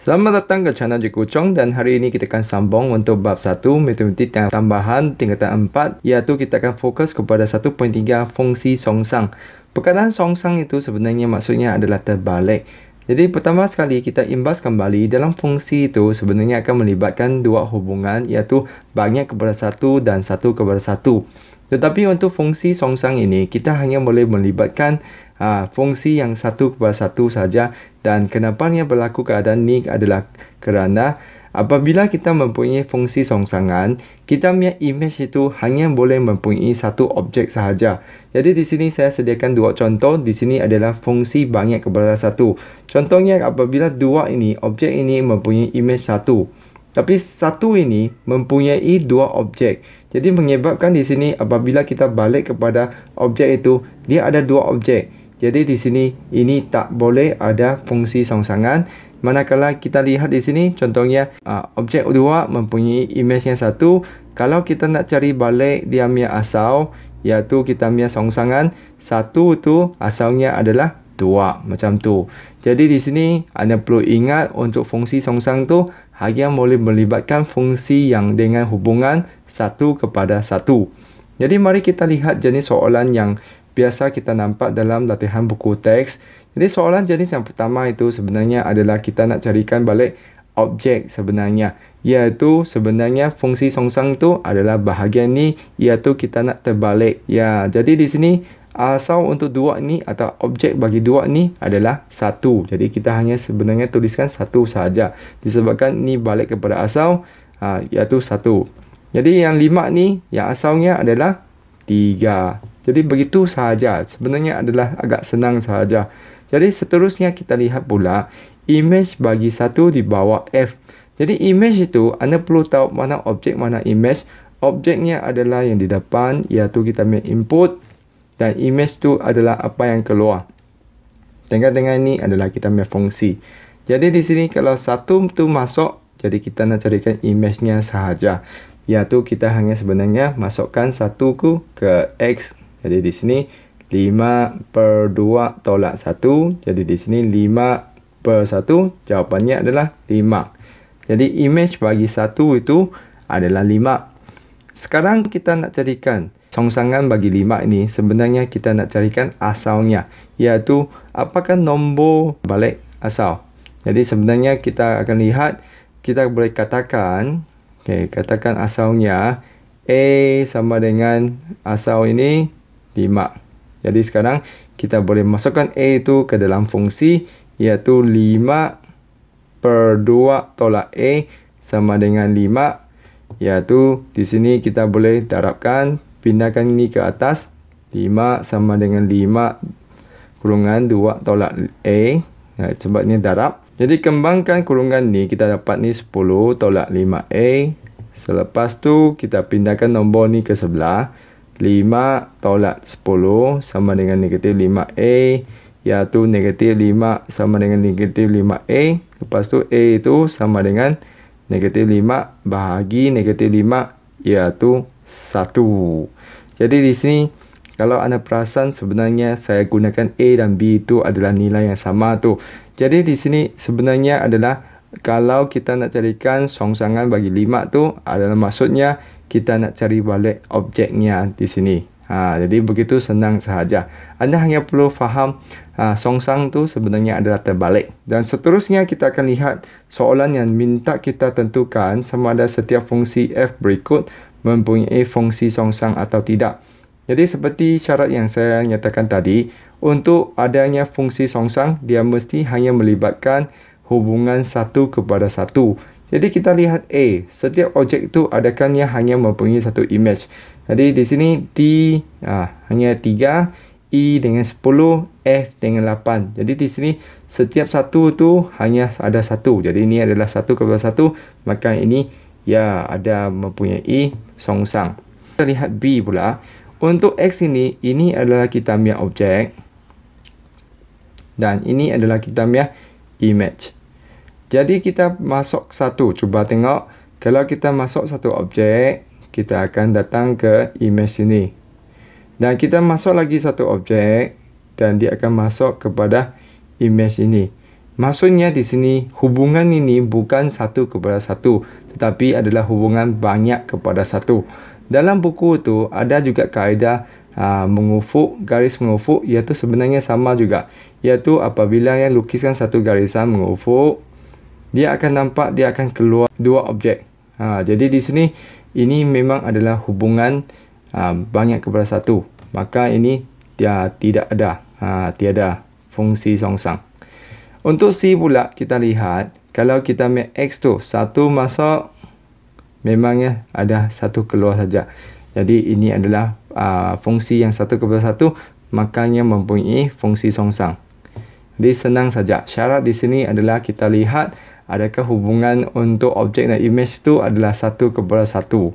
Selamat datang ke channel Jeku Chong dan hari ini kita akan sambung untuk bab 1 matematik tambahan tingkatan 4 iaitu kita akan fokus kepada 1.3 fungsi songsang. Perkataan songsang itu sebenarnya maksudnya adalah terbalik. Jadi pertama sekali kita imbas kembali dalam fungsi itu sebenarnya akan melibatkan dua hubungan iaitu banyak kepada satu dan satu kepada satu. Tetapi untuk fungsi songsang ini kita hanya boleh melibatkan ha, fungsi yang satu kepada satu saja dan kenapa kenapanya berlaku keadaan ni adalah kerana apabila kita mempunyai fungsi songsangan, kita punya image itu hanya boleh mempunyai satu objek sahaja. Jadi di sini saya sediakan dua contoh. Di sini adalah fungsi banyak kepada satu. Contohnya apabila dua ini, objek ini mempunyai image satu. Tapi satu ini mempunyai dua objek. Jadi menyebabkan di sini apabila kita balik kepada objek itu, dia ada dua objek. Jadi di sini ini tak boleh ada fungsi songsangan. Manakala kita lihat di sini contohnya uh, objek dua mempunyai image yang satu. Kalau kita nak cari balik dia punya asal iaitu kita punya songsangan satu tu asalnya adalah dua macam tu. Jadi di sini anda perlu ingat untuk fungsi songsang tu hanya boleh melibatkan fungsi yang dengan hubungan satu kepada satu. Jadi mari kita lihat jenis soalan yang biasa kita nampak dalam latihan buku teks. Jadi soalan jenis yang pertama itu sebenarnya adalah kita nak carikan balik objek sebenarnya. Iaitu sebenarnya fungsi songsang itu adalah bahagian ni iaitu kita nak terbalik. Ya, jadi di sini asal untuk dua ni atau objek bagi dua ni adalah satu. Jadi kita hanya sebenarnya tuliskan satu sahaja. Disebabkan ni balik kepada asal ha, iaitu satu. Jadi yang lima ni yang asalnya adalah tiga. Jadi begitu sahaja. Sebenarnya adalah agak senang sahaja. Jadi seterusnya kita lihat pula image bagi satu di bawah F. Jadi image itu anda perlu tahu mana objek mana image. Objeknya adalah yang di depan iaitu kita ambil input dan image itu adalah apa yang keluar. Tengah-tengah ini adalah kita ambil fungsi. Jadi di sini kalau satu tu masuk, jadi kita nak carikan image-nya sahaja. Iaitu kita hanya sebenarnya masukkan satu ku ke X jadi di sini 5 per 2 tolak 1. Jadi di sini 5 per 1 jawapannya adalah 5. Jadi image bagi 1 itu adalah 5. Sekarang kita nak carikan songsangan bagi 5 ini. Sebenarnya kita nak carikan asalnya. Iaitu apakah nombor balik asal. Jadi sebenarnya kita akan lihat. Kita boleh katakan. Okay, katakan asalnya. A sama dengan asal ini. 5. Jadi sekarang kita boleh masukkan A itu ke dalam fungsi iaitu 5 per 2 tolak A sama dengan 5. Iaitu di sini kita boleh darabkan, pindahkan ini ke atas. 5 sama dengan 5 kurungan 2 tolak A. Ya, sebab ini darab. Jadi kembangkan kurungan ni kita dapat ni 10 tolak 5A. Selepas tu kita pindahkan nombor ni ke sebelah. 5 tolak 10 sama dengan negatif 5A iaitu ya, negatif 5 sama dengan negatif 5A lepas tu A itu sama dengan negatif 5 bahagi negatif 5 iaitu 1 jadi di sini kalau anda perasan sebenarnya saya gunakan A dan B itu adalah nilai yang sama tu. Jadi di sini sebenarnya adalah kalau kita nak carikan songsangan bagi lima tu adalah maksudnya kita nak cari balik objeknya di sini. Ha, jadi begitu senang sahaja. Anda hanya perlu faham ha, songsang tu sebenarnya adalah terbalik. Dan seterusnya kita akan lihat soalan yang minta kita tentukan sama ada setiap fungsi f berikut mempunyai fungsi songsang atau tidak. Jadi seperti syarat yang saya nyatakan tadi, untuk adanya fungsi songsang, dia mesti hanya melibatkan hubungan satu kepada satu. Jadi kita lihat A, setiap objek itu adakah ia hanya mempunyai satu image. Jadi di sini t ah, hanya 3, i dengan 10, F dengan 8. Jadi di sini setiap satu itu hanya ada satu. Jadi ini adalah satu kepada satu, maka ini ya ada mempunyai songsang. Kita lihat B pula. Untuk X ini, ini adalah kita punya objek. Dan ini adalah kita punya image. Jadi kita masuk satu. Cuba tengok. Kalau kita masuk satu objek, kita akan datang ke image ini. Dan kita masuk lagi satu objek dan dia akan masuk kepada image ini. Maksudnya di sini hubungan ini bukan satu kepada satu tetapi adalah hubungan banyak kepada satu. Dalam buku itu ada juga kaedah ah, mengufuk, garis mengufuk iaitu sebenarnya sama juga. Iaitu apabila yang lukiskan satu garisan mengufuk dia akan nampak dia akan keluar dua objek. Ha, jadi di sini ini memang adalah hubungan ha, banyak kepada satu. Maka ini dia tidak ada ha, tiada fungsi songsang. Untuk C pula kita lihat kalau kita ambil X tu satu masuk memangnya ada satu keluar saja. Jadi ini adalah ha, fungsi yang satu kepada satu makanya mempunyai fungsi songsang. Jadi senang saja. Syarat di sini adalah kita lihat adakah hubungan untuk objek dan image itu adalah satu kepada satu.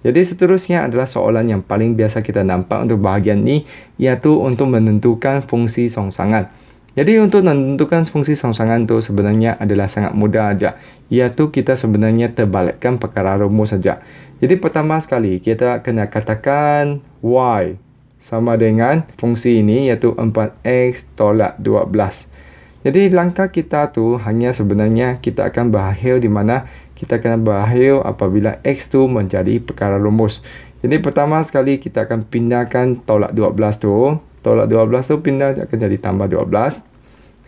Jadi seterusnya adalah soalan yang paling biasa kita nampak untuk bahagian ini iaitu untuk menentukan fungsi songsangan. Jadi untuk menentukan fungsi songsangan itu sebenarnya adalah sangat mudah saja iaitu kita sebenarnya terbalikkan perkara rumus saja. Jadi pertama sekali kita kena katakan y sama dengan fungsi ini iaitu 4x tolak 12. Jadi langkah kita tu hanya sebenarnya kita akan berakhir di mana kita akan berakhir apabila X tu menjadi perkara rumus. Jadi pertama sekali kita akan pindahkan tolak 12 tu. Tolak 12 tu pindah akan jadi tambah 12.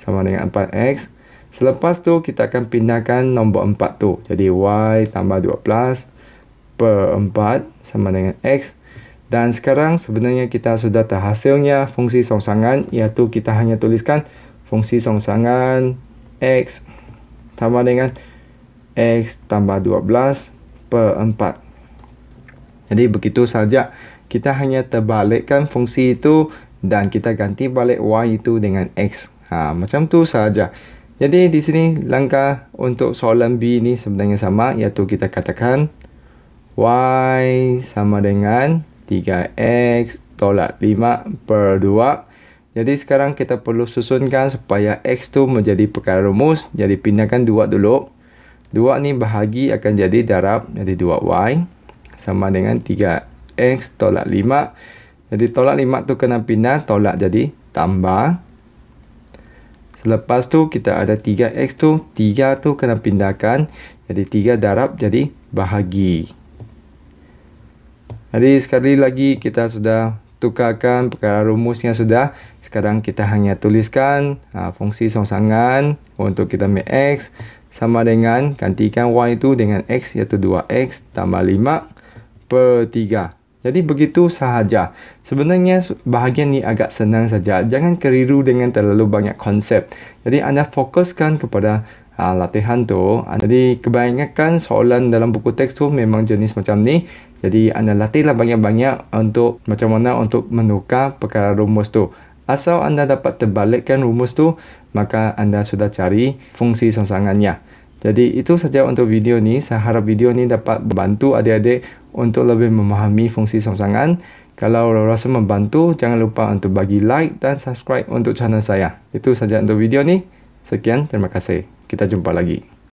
Sama dengan 4X. Selepas tu kita akan pindahkan nombor 4 tu. Jadi Y tambah 12 per 4 sama dengan X. Dan sekarang sebenarnya kita sudah terhasilnya fungsi songsangan iaitu kita hanya tuliskan fungsi songsangan X sama dengan X tambah 12 per 4. Jadi begitu saja kita hanya terbalikkan fungsi itu dan kita ganti balik Y itu dengan X. Ha, macam tu saja. Jadi di sini langkah untuk soalan B ini sebenarnya sama iaitu kita katakan Y sama dengan 3X tolak 5 per 2 jadi sekarang kita perlu susunkan supaya X tu menjadi perkara rumus. Jadi pindahkan 2 dulu. 2 ni bahagi akan jadi darab. Jadi 2Y sama dengan 3X tolak 5. Jadi tolak 5 tu kena pindah. Tolak jadi tambah. Selepas tu kita ada 3X tu. 3 tu kena pindahkan. Jadi 3 darab jadi bahagi. Jadi sekali lagi kita sudah tukarkan perkara rumusnya sudah. Sekarang kita hanya tuliskan ha, fungsi songsangan untuk kita ambil X. Sama dengan gantikan Y itu dengan X iaitu 2X tambah 5 per 3. Jadi begitu sahaja. Sebenarnya bahagian ni agak senang saja. Jangan keliru dengan terlalu banyak konsep. Jadi anda fokuskan kepada uh, latihan tu. Jadi kebanyakan soalan dalam buku teks tu memang jenis macam ni. Jadi anda latihlah banyak-banyak untuk macam mana untuk menukar perkara rumus tu. Asal anda dapat terbalikkan rumus tu, maka anda sudah cari fungsi sangsangannya. Jadi itu saja untuk video ni. Saya harap video ni dapat membantu adik-adik untuk lebih memahami fungsi samsangan. Kalau rasa membantu, jangan lupa untuk bagi like dan subscribe untuk channel saya. Itu saja untuk video ni. Sekian, terima kasih. Kita jumpa lagi.